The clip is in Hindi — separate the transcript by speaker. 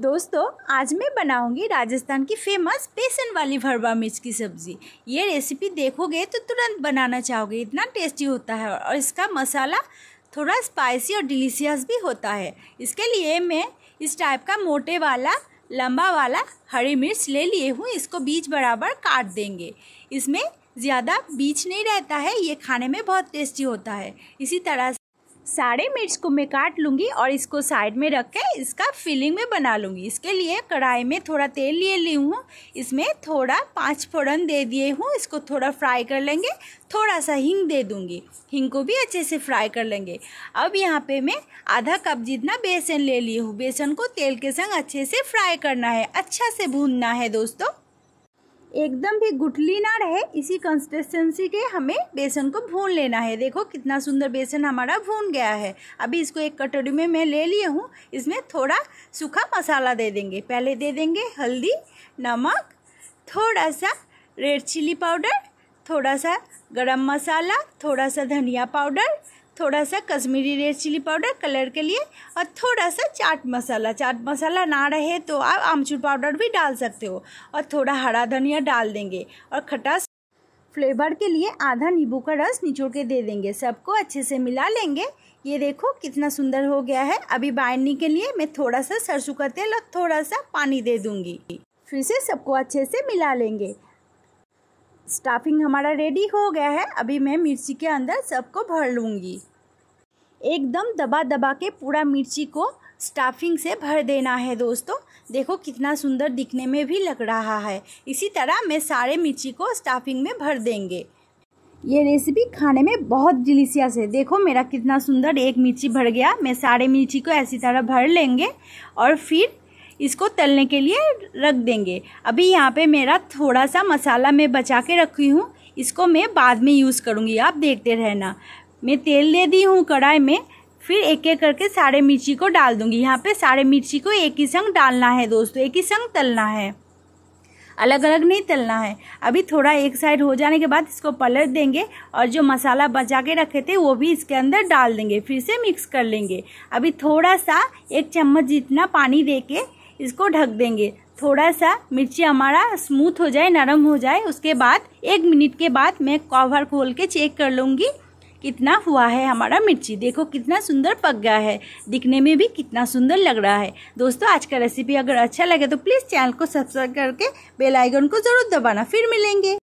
Speaker 1: दोस्तों आज मैं बनाऊंगी राजस्थान की फेमस बेसन वाली भरवा मिर्च की सब्ज़ी ये रेसिपी देखोगे तो तुरंत बनाना चाहोगे इतना टेस्टी होता है और इसका मसाला थोड़ा स्पाइसी और डिलीशियस भी होता है इसके लिए मैं इस टाइप का मोटे वाला लंबा वाला हरी मिर्च ले लिए हूँ इसको बीज बराबर काट देंगे इसमें ज़्यादा बीज नहीं रहता है ये खाने में बहुत टेस्टी होता है इसी तरह सारे मिर्च को मैं काट लूँगी और इसको साइड में रख के इसका फिलिंग में बना लूँगी इसके लिए कढ़ाई में थोड़ा तेल ले ली हूँ इसमें थोड़ा पाँच फोड़न दे दिए हूँ इसको थोड़ा फ्राई कर लेंगे थोड़ा सा हींग दे दूँगी हींग को भी अच्छे से फ्राई कर लेंगे अब यहाँ पे मैं आधा कप जितना बेसन ले ली हूँ बेसन को तेल के संग अच्छे से फ्राई करना है अच्छा से भूनना है दोस्तों एकदम भी गुठली ना रहे इसी कंसिस्टेंसी के हमें बेसन को भून लेना है देखो कितना सुंदर बेसन हमारा भून गया है अभी इसको एक कटोरी में मैं ले लिए हूँ इसमें थोड़ा सूखा मसाला दे देंगे पहले दे देंगे हल्दी नमक थोड़ा सा रेड चिली पाउडर थोड़ा सा गरम मसाला थोड़ा सा धनिया पाउडर थोड़ा सा Kashmiri red chili powder colour के लिए और थोड़ा सा चाट मसाला चाट मसाला ना रहे तो आप आमचूर पाउडर भी डाल सकते हो और थोड़ा हरा धनिया डाल देंगे और खटास फ्लेवर के लिए आधा नींबू का रस निचोड़ के दे देंगे सबको अच्छे से मिला लेंगे ये देखो कितना सुंदर हो गया है अभी बाइंडिंग के लिए मैं थोड़ा सा सरसों का तेल और थोड़ा सा पानी दे दूँगी फिर से सबको अच्छे से मिला लेंगे स्टाफिंग हमारा रेडी हो गया है अभी मैं मिर्ची के अंदर सबको भर लूँगी एकदम दबा दबा के पूरा मिर्ची को स्टाफिंग से भर देना है दोस्तों देखो कितना सुंदर दिखने में भी लग रहा है इसी तरह मैं सारे मिर्ची को स्टाफिंग में भर देंगे ये रेसिपी खाने में बहुत डिलीशियस है देखो मेरा कितना सुंदर एक मिर्ची भर गया मैं सारे मिर्ची को ऐसी तरह भर लेंगे और फिर इसको तलने के लिए रख देंगे अभी यहाँ पे मेरा थोड़ा सा मसाला मैं बचा के रखी हूँ इसको मैं बाद में यूज़ करूँगी आप देखते रहना मैं तेल ले दी हूँ कढ़ाई में फिर एक एक करके सारे मिर्ची को डाल दूँगी यहाँ पे सारे मिर्ची को एक ही संग डालना है दोस्तों एक ही संग तलना है अलग अलग नहीं तलना है अभी थोड़ा एक साइड हो जाने के बाद इसको पलट देंगे और जो मसाला बचा के रखे थे वो भी इसके अंदर डाल देंगे फिर से मिक्स कर लेंगे अभी थोड़ा सा एक चम्मच जितना पानी दे के इसको ढक देंगे थोड़ा सा मिर्ची हमारा स्मूथ हो जाए नरम हो जाए उसके बाद एक मिनट के बाद मैं कवर खोल के चेक कर लूँगी कितना हुआ है हमारा मिर्ची देखो कितना सुंदर पक गया है दिखने में भी कितना सुंदर लग रहा है दोस्तों आज का रेसिपी अगर अच्छा लगे तो प्लीज़ चैनल को सब्सक्राइब करके बेल आइकन को ज़रूर दबाना फिर मिलेंगे